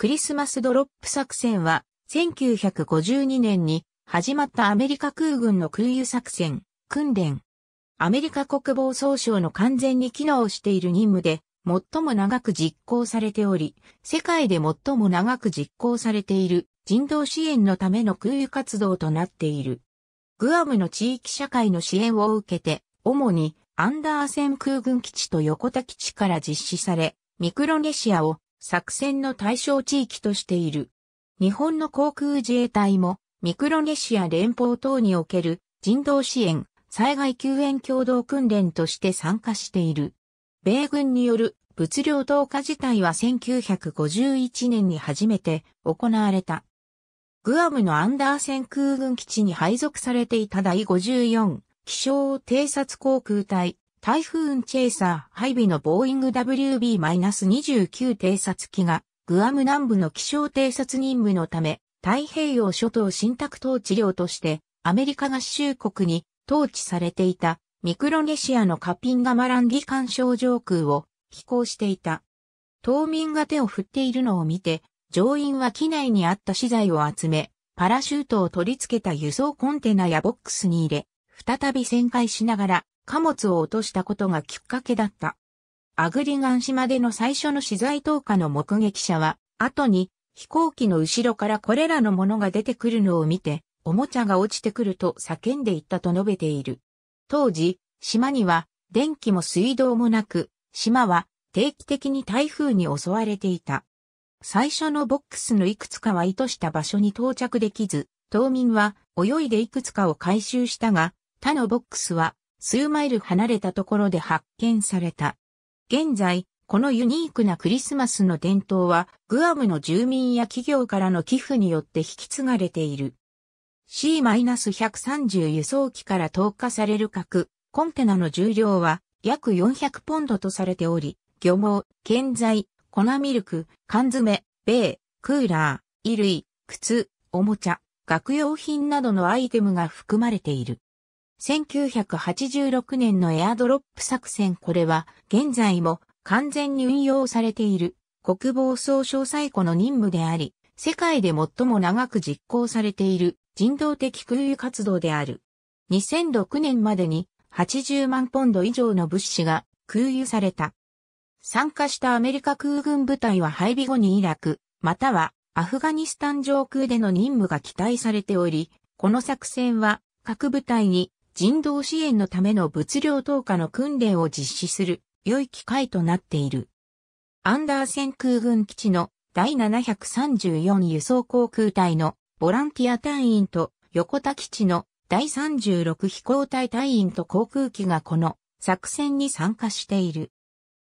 クリスマスドロップ作戦は、1952年に始まったアメリカ空軍の空輸作戦、訓練。アメリカ国防総省の完全に機能している任務で、最も長く実行されており、世界で最も長く実行されている人道支援のための空輸活動となっている。グアムの地域社会の支援を受けて、主にアンダーセン空軍基地と横田基地から実施され、ミクロネシアを作戦の対象地域としている。日本の航空自衛隊もミクロネシア連邦等における人道支援、災害救援共同訓練として参加している。米軍による物量投下自体は1951年に初めて行われた。グアムのアンダーセン空軍基地に配属されていた第54気象偵察航空隊台風チェイサー配備のボーイング WB-29 偵察機が、グアム南部の気象偵察任務のため、太平洋諸島新宅統治領として、アメリカ合衆国に統治されていた、ミクロネシアのカピンガマランギ干渉上空を飛行していた。島民が手を振っているのを見て、乗員は機内にあった資材を集め、パラシュートを取り付けた輸送コンテナやボックスに入れ、再び旋回しながら貨物を落としたことがきっかけだった。アグリガン島での最初の資材投下の目撃者は、後に飛行機の後ろからこれらのものが出てくるのを見て、おもちゃが落ちてくると叫んでいったと述べている。当時、島には電気も水道もなく、島は定期的に台風に襲われていた。最初のボックスのいくつかは意図した場所に到着できず、島民は泳いでいくつかを回収したが、他のボックスは数マイル離れたところで発見された。現在、このユニークなクリスマスの伝統は、グアムの住民や企業からの寄付によって引き継がれている。C-130 輸送機から投下される核、コンテナの重量は約400ポンドとされており、漁網、建材、粉ミルク、缶詰、米、クーラー、衣類、靴、おもちゃ、学用品などのアイテムが含まれている。1986年のエアドロップ作戦これは現在も完全に運用されている国防総省最古の任務であり、世界で最も長く実行されている人道的空輸活動である。2006年までに80万ポンド以上の物資が空輸された。参加したアメリカ空軍部隊は配備後にイラク、またはアフガニスタン上空での任務が期待されており、この作戦は各部隊に人道支援のための物量投下の訓練を実施する良い機会となっている。アンダーセン空軍基地の第734輸送航空隊のボランティア隊員と横田基地の第36飛行隊隊員と航空機がこの作戦に参加している。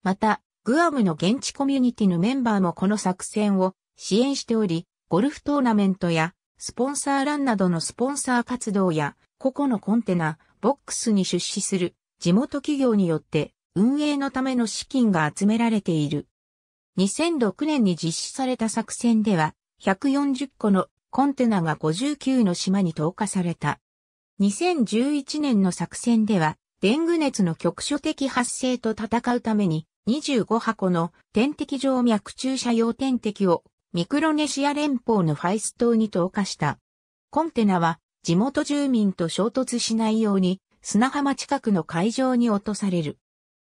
また、グアムの現地コミュニティのメンバーもこの作戦を支援しており、ゴルフトーナメントやスポンサーランなどのスポンサー活動や個々のコンテナ、ボックスに出資する地元企業によって運営のための資金が集められている。2006年に実施された作戦では、140個のコンテナが59の島に投下された。2011年の作戦では、デング熱の局所的発生と戦うために、25箱の点滴状脈注射用点滴をミクロネシア連邦のファイス島に投下した。コンテナは地元住民と衝突しないように砂浜近くの海上に落とされる。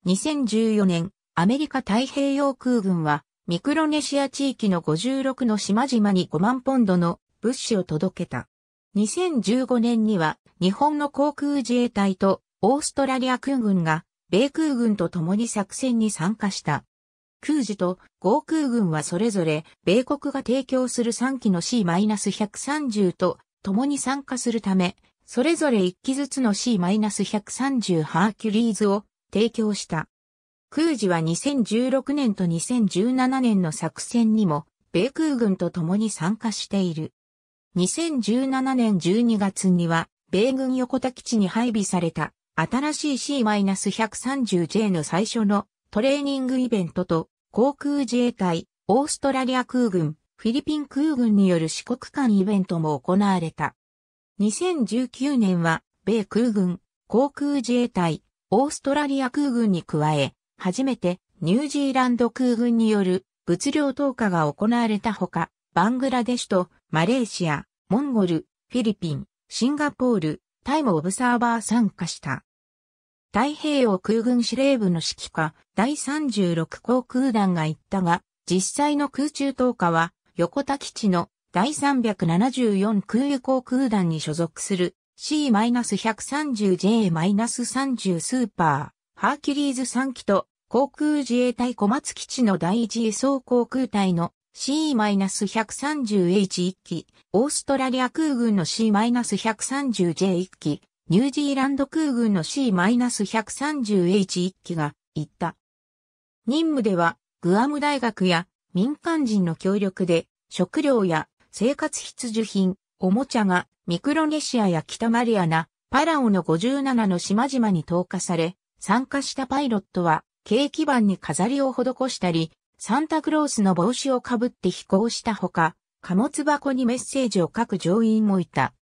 2014年、アメリカ太平洋空軍はミクロネシア地域の56の島々に5万ポンドの物資を届けた。2015年には日本の航空自衛隊とオーストラリア空軍が米空軍と共に作戦に参加した。空自と航空軍はそれぞれ米国が提供する3機の C-130 と共に参加するため、それぞれ1機ずつの C-130 ハーキュリーズを提供した。空時は2016年と2017年の作戦にも、米空軍と共に参加している。2017年12月には、米軍横田基地に配備された、新しい C-130J の最初のトレーニングイベントと、航空自衛隊、オーストラリア空軍、フィリピン空軍による四国間イベントも行われた。2019年は、米空軍、航空自衛隊、オーストラリア空軍に加え、初めてニュージーランド空軍による物量投下が行われたほか、バングラデシュとマレーシア、モンゴル、フィリピン、シンガポール、タイもオブサーバー参加した。太平洋空軍司令部の指揮下、第36航空団が行ったが、実際の空中投下は横田基地の第374空輸航空団に所属する C-130J-30 スーパー、ハーキュリーズ3機と航空自衛隊小松基地の第1輸送航空隊の C-130H1 機、オーストラリア空軍の C-130J1 機、ニュージーランド空軍の C-130H1 機が行った。任務では、グアム大学や民間人の協力で、食料や生活必需品、おもちゃがミクロネシアや北マリアナ、パラオの57の島々に投下され、参加したパイロットは、景気板に飾りを施したり、サンタクロースの帽子をかぶって飛行したほか、貨物箱にメッセージを書く乗員もいた。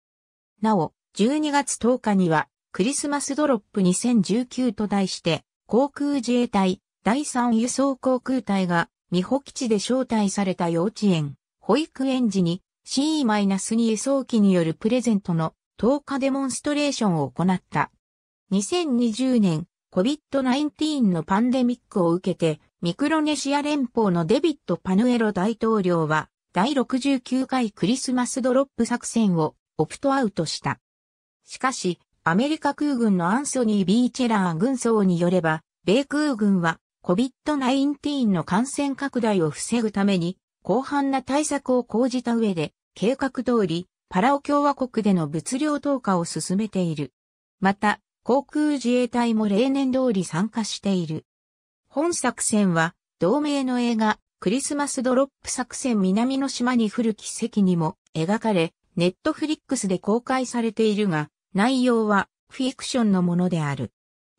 なお、12月10日には、クリスマスドロップ2019と題して、航空自衛隊第3輸送航空隊が美保基地で招待された幼稚園、保育園児に CE-2 輸送機によるプレゼントの10日デモンストレーションを行った。2020年、COVID-19 のパンデミックを受けて、ミクロネシア連邦のデビット・パヌエロ大統領は、第69回クリスマスドロップ作戦をオプトアウトした。しかし、アメリカ空軍のアンソニー・ビーチェラー軍曹によれば、米空軍は COVID-19 の感染拡大を防ぐために、広範な対策を講じた上で、計画通り、パラオ共和国での物量投下を進めている。また、航空自衛隊も例年通り参加している。本作戦は、同名の映画、クリスマスドロップ作戦南の島に降る奇跡にも描かれ、ネットフリックスで公開されているが、内容はフィクションのものである。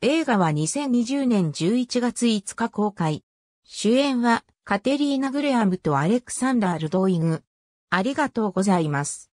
映画は2020年11月5日公開。主演はカテリーナ・グレアムとアレクサンダー・ルドーイグ。ありがとうございます。